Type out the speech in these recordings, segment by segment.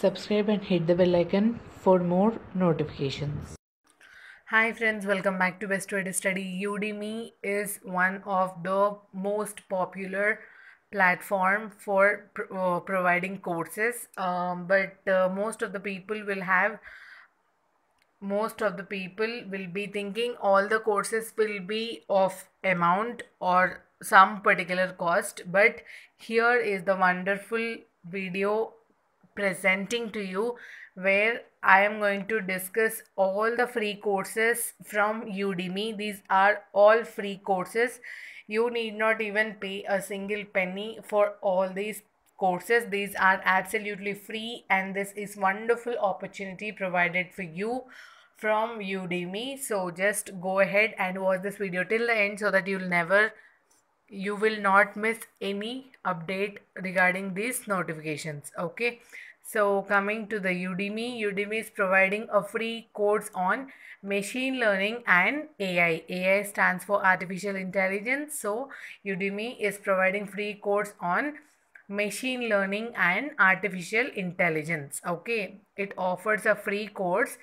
subscribe and hit the bell icon for more notifications. Hi friends, welcome back to Best Way to Study. Udemy is one of the most popular platform for pro uh, providing courses um, but uh, most of the people will have most of the people will be thinking all the courses will be of amount or some particular cost but here is the wonderful video presenting to you where I am going to discuss all the free courses from Udemy. These are all free courses. You need not even pay a single penny for all these courses. These are absolutely free and this is wonderful opportunity provided for you from Udemy. So just go ahead and watch this video till the end so that you'll never you will not miss any update regarding these notifications okay so coming to the Udemy, Udemy is providing a free course on machine learning and AI. AI stands for artificial intelligence. So Udemy is providing free course on machine learning and artificial intelligence. Okay, it offers a free course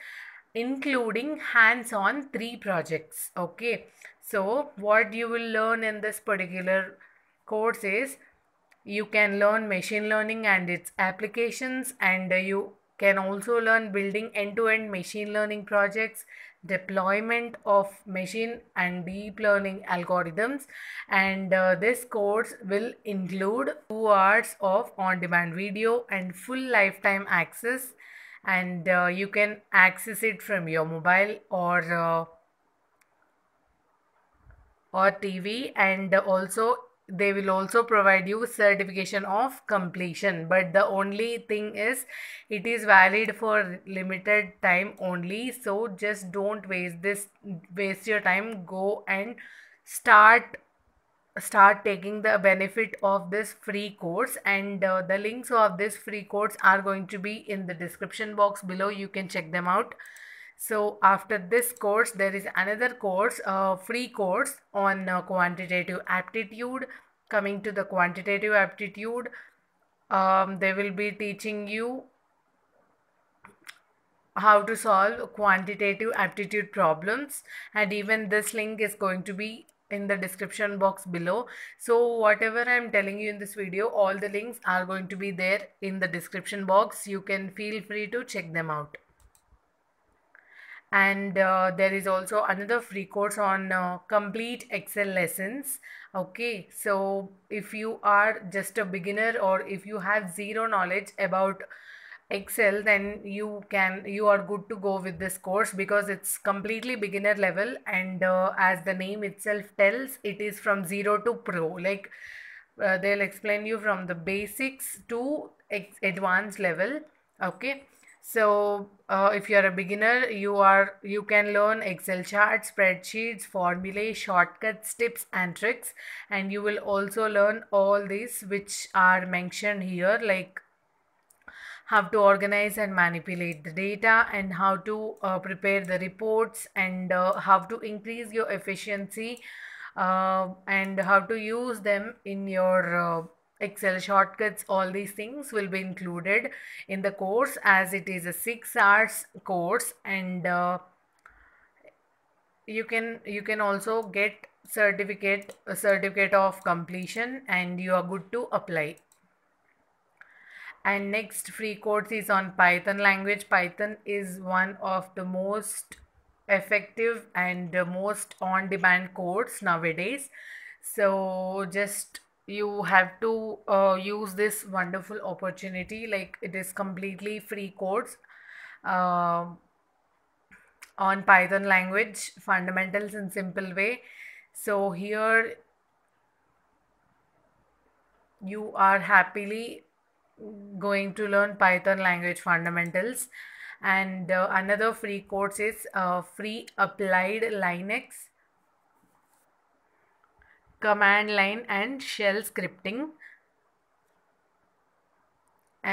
including hands-on three projects. Okay, so what you will learn in this particular course is you can learn machine learning and its applications and uh, you can also learn building end-to-end machine learning projects deployment of machine and deep learning algorithms and uh, this course will include two hours of on-demand video and full lifetime access and uh, you can access it from your mobile or uh, or TV and also they will also provide you certification of completion but the only thing is it is valid for limited time only so just don't waste this waste your time go and start start taking the benefit of this free course and uh, the links of this free course are going to be in the description box below you can check them out so after this course, there is another course, a free course on uh, quantitative aptitude. Coming to the quantitative aptitude, um, they will be teaching you how to solve quantitative aptitude problems and even this link is going to be in the description box below so whatever i'm telling you in this video all the links are going to be there in the description box you can feel free to check them out and uh, there is also another free course on uh, complete excel lessons okay so if you are just a beginner or if you have zero knowledge about excel then you can you are good to go with this course because it's completely beginner level and uh, as the name itself tells it is from zero to pro like uh, they'll explain you from the basics to advanced level okay so uh, if you are a beginner you are you can learn excel charts spreadsheets formulae shortcuts tips and tricks and you will also learn all these which are mentioned here like how to organize and manipulate the data and how to uh, prepare the reports and uh, how to increase your efficiency uh, and how to use them in your uh, Excel shortcuts, all these things will be included in the course as it is a six hours course and uh, you can you can also get certificate certificate of completion and you are good to apply and next free course is on python language python is one of the most effective and most on demand course nowadays so just you have to uh, use this wonderful opportunity like it is completely free course uh, on python language fundamentals in simple way so here you are happily going to learn python language fundamentals and uh, another free course is uh, free applied linux command line and shell scripting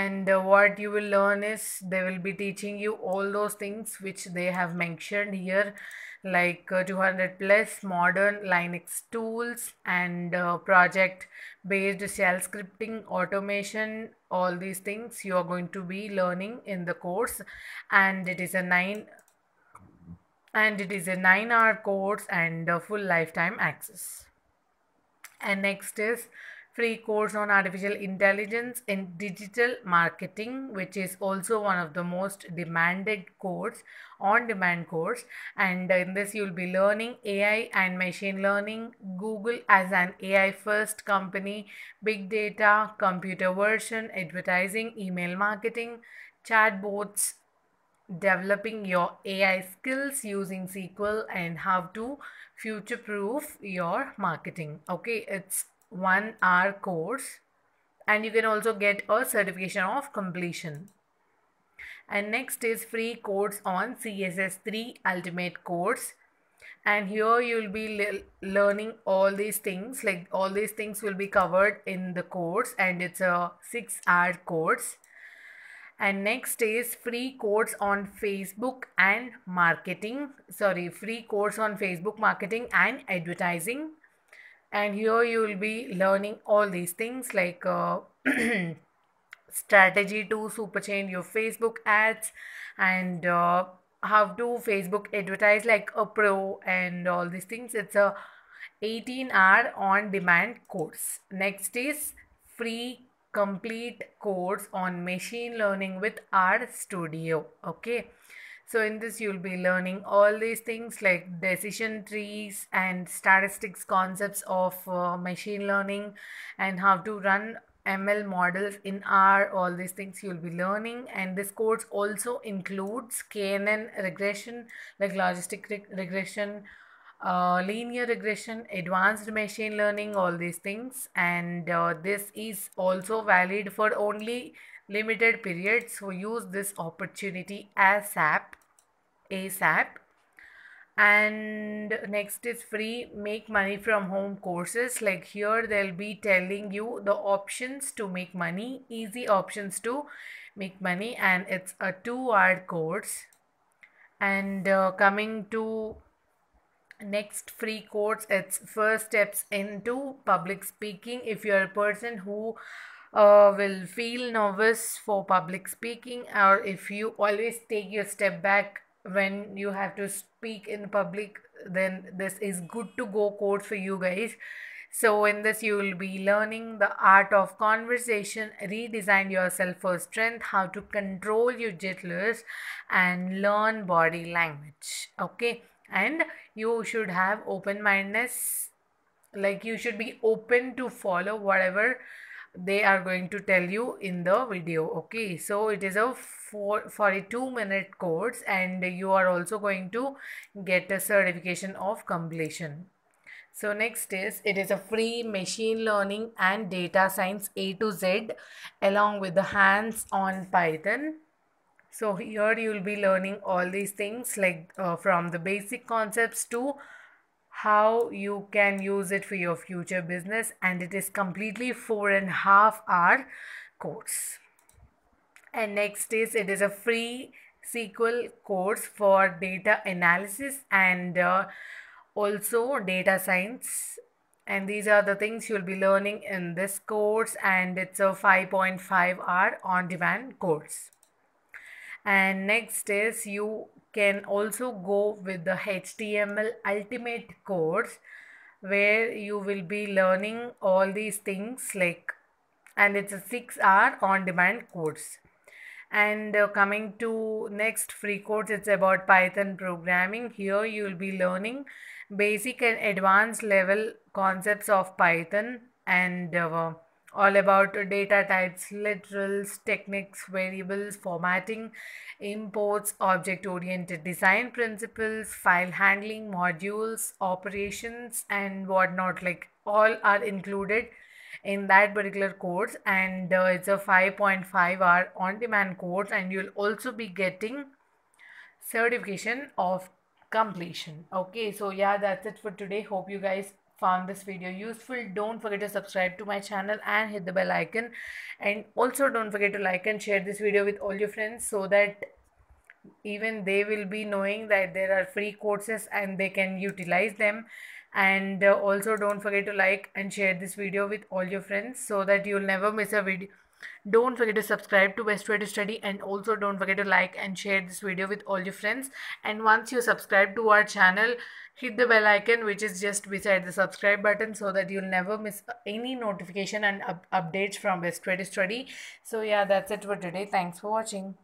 and what you will learn is they will be teaching you all those things which they have mentioned here like uh, 200 plus modern linux tools and uh, project based shell scripting automation all these things you are going to be learning in the course and it is a 9 and it is a 9 hour course and full lifetime access and next is free course on artificial intelligence in digital marketing which is also one of the most demanded course on demand course and in this you'll be learning ai and machine learning google as an ai first company big data computer version advertising email marketing chatbots developing your ai skills using sql and how to future proof your marketing okay it's one hour course and you can also get a certification of completion and next is free course on css3 ultimate course and here you'll be le learning all these things like all these things will be covered in the course and it's a six hour course and next is free course on facebook and marketing sorry free course on facebook marketing and advertising and here you will be learning all these things like uh, strategy to superchain your facebook ads and uh, how to facebook advertise like a pro and all these things it's a 18 hour on demand course next is free complete course on machine learning with Studio. Okay. So in this you'll be learning all these things like decision trees and statistics concepts of uh, machine learning and how to run ML models in R, all these things you'll be learning. And this course also includes KNN regression, like logistic regression, uh, linear regression, advanced machine learning, all these things. And uh, this is also valid for only limited periods. So use this opportunity ASAP. ASAP. And next is free make money from home courses. Like here, they'll be telling you the options to make money, easy options to make money. And it's a two hour course. And uh, coming to next free course it's first steps into public speaking if you're a person who uh, will feel nervous for public speaking or if you always take your step back when you have to speak in public then this is good to go course for you guys so in this you will be learning the art of conversation redesign yourself for strength how to control your jitters and learn body language okay and you should have open mindedness like you should be open to follow whatever they are going to tell you in the video okay so it is a 42 minute course and you are also going to get a certification of completion so next is it is a free machine learning and data science A to Z along with the hands on Python so here you will be learning all these things like uh, from the basic concepts to how you can use it for your future business and it is completely four and a half hour course. And next is it is a free SQL course for data analysis and uh, also data science and these are the things you'll be learning in this course and it's a 5.5 hour on demand course and next is you can also go with the HTML ultimate course where you will be learning all these things like and it's a 6 hour on demand course and uh, coming to next free course it's about python programming here you will be learning basic and advanced level concepts of python and uh, all about data types, literals, techniques, variables, formatting, imports, object-oriented design principles, file handling, modules, operations and whatnot like all are included in that particular course and uh, it's a 5.5 hour on-demand course and you'll also be getting certification of completion okay so yeah that's it for today hope you guys found this video useful don't forget to subscribe to my channel and hit the bell icon and also don't forget to like and share this video with all your friends so that even they will be knowing that there are free courses and they can utilize them and uh, also don't forget to like and share this video with all your friends so that you'll never miss a video don't forget to subscribe to best way to study and also don't forget to like and share this video with all your friends and once you subscribe to our channel hit the bell icon which is just beside the subscribe button so that you'll never miss any notification and up updates from best way to study so yeah that's it for today thanks for watching